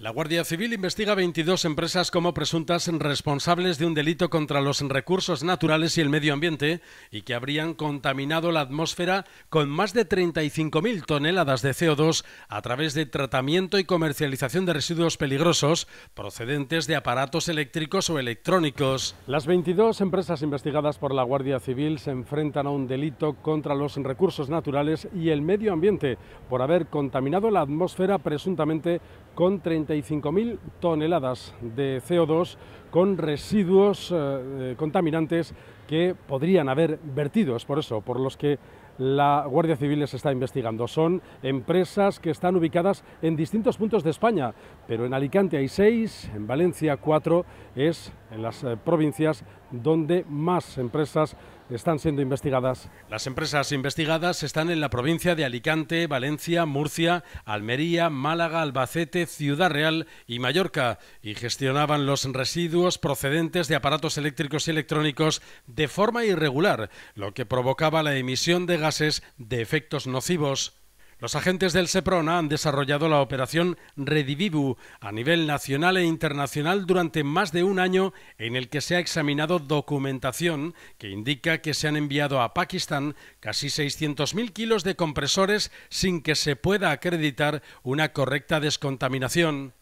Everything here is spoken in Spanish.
La Guardia Civil investiga 22 empresas como presuntas responsables de un delito contra los recursos naturales y el medio ambiente y que habrían contaminado la atmósfera con más de 35.000 toneladas de CO2 a través de tratamiento y comercialización de residuos peligrosos procedentes de aparatos eléctricos o electrónicos. Las 22 empresas investigadas por la Guardia Civil se enfrentan a un delito contra los recursos naturales y el medio ambiente por haber contaminado la atmósfera presuntamente con CO2. 35.000 toneladas de CO2 con residuos eh, eh, contaminantes que podrían haber vertidos, por eso, por los que la Guardia Civil les está investigando. Son empresas que están ubicadas en distintos puntos de España, pero en Alicante hay seis, en Valencia cuatro, es en las eh, provincias donde más empresas están siendo investigadas. Las empresas investigadas están en la provincia de Alicante, Valencia, Murcia, Almería, Málaga, Albacete, Ciudad Real y Mallorca y gestionaban los residuos procedentes de aparatos eléctricos y electrónicos de forma irregular, lo que provocaba la emisión de gases de efectos nocivos. Los agentes del SEPRONA han desarrollado la operación Redivivu a nivel nacional e internacional durante más de un año en el que se ha examinado documentación que indica que se han enviado a Pakistán casi 600.000 kilos de compresores sin que se pueda acreditar una correcta descontaminación.